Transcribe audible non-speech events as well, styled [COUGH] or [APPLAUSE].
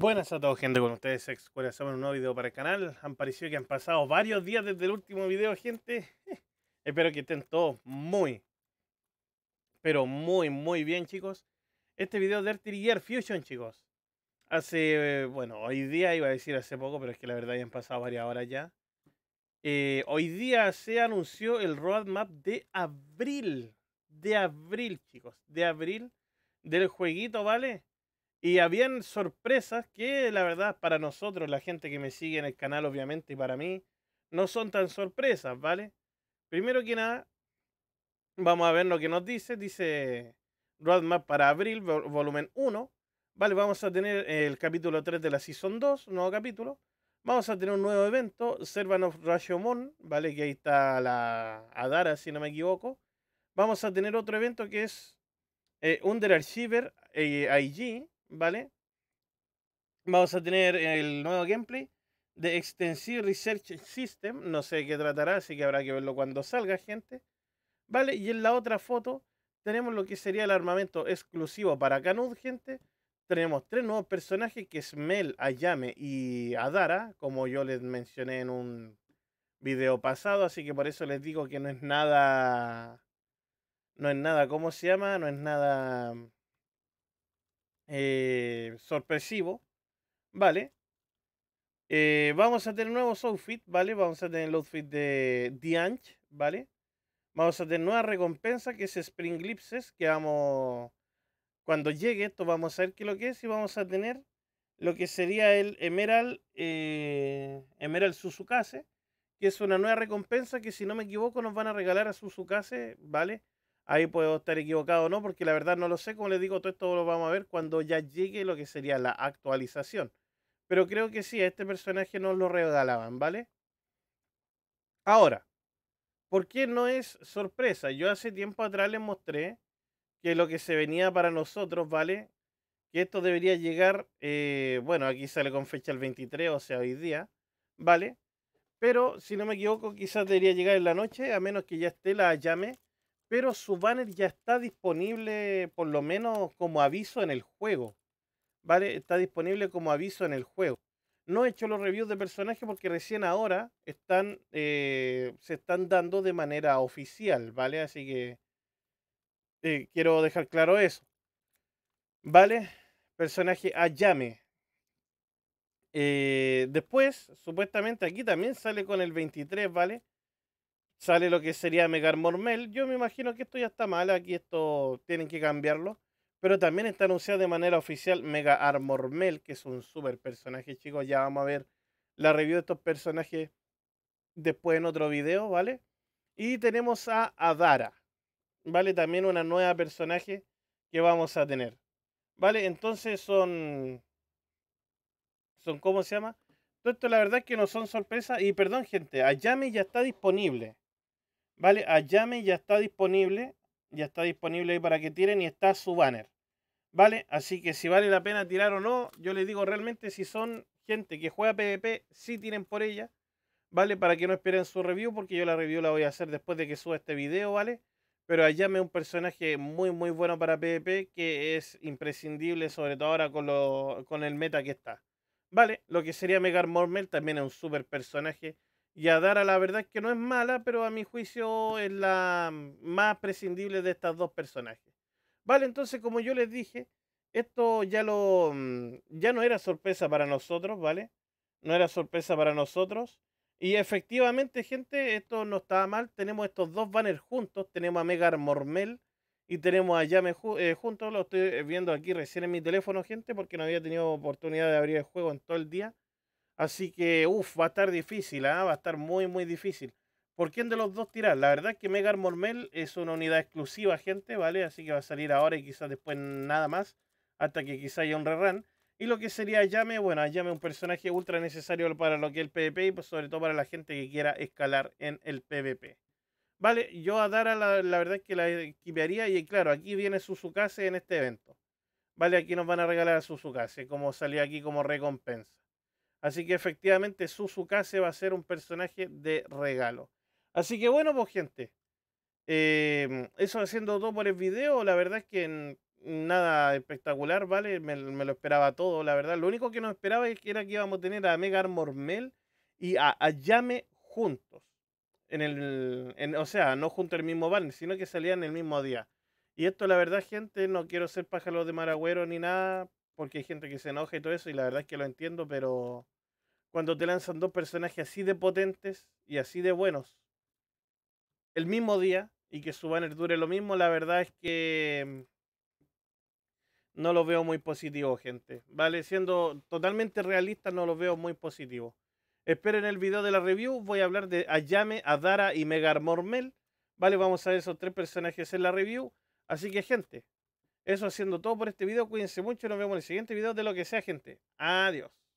Buenas a todos, gente, con ustedes Sex Corazón, un nuevo video para el canal. Han parecido que han pasado varios días desde el último video, gente. [LAUGHS] Espero que estén todos muy, pero muy, muy bien, chicos. Este video de Artillery Fusion, chicos. Hace, bueno, hoy día iba a decir hace poco, pero es que la verdad ya han pasado varias horas ya. Eh, hoy día se anunció el roadmap de abril. De abril, chicos. De abril del jueguito, ¿vale? Y habían sorpresas que la verdad para nosotros, la gente que me sigue en el canal obviamente y para mí, no son tan sorpresas, ¿vale? Primero que nada, vamos a ver lo que nos dice. Dice Roadmap para abril, volumen 1. Vale, vamos a tener el capítulo 3 de la Season 2, nuevo capítulo. Vamos a tener un nuevo evento, Servant of Rashomon, ¿vale? Que ahí está la Adara, si no me equivoco. Vamos a tener otro evento que es eh, Under Archiver eh, IG, ¿vale? Vamos a tener el nuevo gameplay de Extensive Research System. No sé qué tratará, así que habrá que verlo cuando salga, gente. ¿Vale? Y en la otra foto tenemos lo que sería el armamento exclusivo para Canud, gente. Tenemos tres nuevos personajes que es Mel, Ayame y Adara, como yo les mencioné en un video pasado, así que por eso les digo que no es nada... No es nada, ¿cómo se llama? No es nada eh, sorpresivo, ¿vale? Eh, vamos a tener nuevos outfits, ¿vale? Vamos a tener el outfit de Dianch, ¿vale? Vamos a tener nueva recompensa que es Spring Lipses, que vamos... Cuando llegue esto vamos a ver qué lo que es y vamos a tener lo que sería el Emerald, eh, Emerald Suzukase, que es una nueva recompensa que si no me equivoco nos van a regalar a Suzukase, ¿vale? Ahí puedo estar equivocado o no, porque la verdad no lo sé. Como les digo, todo esto lo vamos a ver cuando ya llegue lo que sería la actualización. Pero creo que sí, a este personaje nos lo regalaban, ¿vale? Ahora, ¿por qué no es sorpresa? Yo hace tiempo atrás les mostré que lo que se venía para nosotros, ¿vale? Que esto debería llegar, eh, bueno, aquí sale con fecha el 23, o sea, hoy día, ¿vale? Pero si no me equivoco, quizás debería llegar en la noche, a menos que ya esté la llame pero su banner ya está disponible por lo menos como aviso en el juego. ¿Vale? Está disponible como aviso en el juego. No he hecho los reviews de personajes porque recién ahora están, eh, se están dando de manera oficial, ¿vale? Así que eh, quiero dejar claro eso. ¿Vale? Personaje Ayame. Eh, después, supuestamente aquí también sale con el 23, ¿vale? sale lo que sería Mega Armormel. Yo me imagino que esto ya está mal, aquí esto tienen que cambiarlo. Pero también está anunciado de manera oficial Mega Armor Mel, que es un super personaje, chicos. Ya vamos a ver la review de estos personajes después en otro video, ¿vale? Y tenemos a Adara, ¿vale? También una nueva personaje que vamos a tener, ¿vale? Entonces son... son ¿Cómo se llama? Todo esto la verdad que no son sorpresas. Y perdón, gente, Ayame ya está disponible. ¿vale? A ah, ya está disponible, ya está disponible ahí para que tiren y está su banner, ¿vale? Así que si vale la pena tirar o no, yo les digo realmente si son gente que juega PvP, Si tiren por ella, ¿vale? Para que no esperen su review, porque yo la review la voy a hacer después de que suba este video, ¿vale? Pero Ayame es un personaje muy, muy bueno para PvP, que es imprescindible, sobre todo ahora con, con el meta que está. Vale, lo que sería Megar Mormel también es un super personaje y a la verdad es que no es mala, pero a mi juicio es la más prescindible de estas dos personajes. Vale, entonces, como yo les dije, esto ya lo. Mm, ya no era sorpresa para nosotros, ¿vale? No era sorpresa para nosotros. Y efectivamente, gente, esto no estaba mal. Tenemos estos dos banners juntos. Tenemos a Megar Mormel y tenemos a Yame Junto. Eh, juntos. Lo estoy eh, viendo aquí recién en mi teléfono, gente, porque no había tenido oportunidad de abrir el juego en todo el día. Así que, uff, va a estar difícil, ¿ah? va a estar muy, muy difícil. ¿Por quién de los dos tirar? La verdad es que Megar Mormel es una unidad exclusiva, gente, ¿vale? Así que va a salir ahora y quizás después nada más, hasta que quizá haya un rerun. Y lo que sería llame bueno, llame un personaje ultra necesario para lo que es el PvP y pues, sobre todo para la gente que quiera escalar en el PvP. Vale, yo a Dara la, la verdad es que la equiparía y claro, aquí viene Suzukase en este evento. Vale, aquí nos van a regalar a Suzukase, como salió aquí como recompensa. Así que efectivamente se va a ser un personaje de regalo. Así que bueno, pues gente. Em, eso haciendo todo por el video, la verdad es que nada espectacular, ¿vale? Me, lo esperaba todo, la verdad. Lo único que no esperaba es que era que íbamos a tener a Mega Armor y a, Ayame Yame juntos. En el, o sea, no junto el mismo banner, sino que salían el mismo día. Y esto, la verdad, gente, no quiero ser pájaro de maragüero ni nada, porque hay gente que se enoja y todo eso, y la verdad es que lo entiendo, pero cuando te lanzan dos personajes así de potentes y así de buenos el mismo día y que su banner dure lo mismo, la verdad es que no lo veo muy positivo, gente. ¿Vale? Siendo totalmente realista, no lo veo muy positivo. en el video de la review. Voy a hablar de Ayame, Adara y Megarmormel. Mormel. ¿Vale? Vamos a ver esos tres personajes en la review. Así que, gente, eso haciendo todo por este video. Cuídense mucho. y Nos vemos en el siguiente video de lo que sea, gente. Adiós.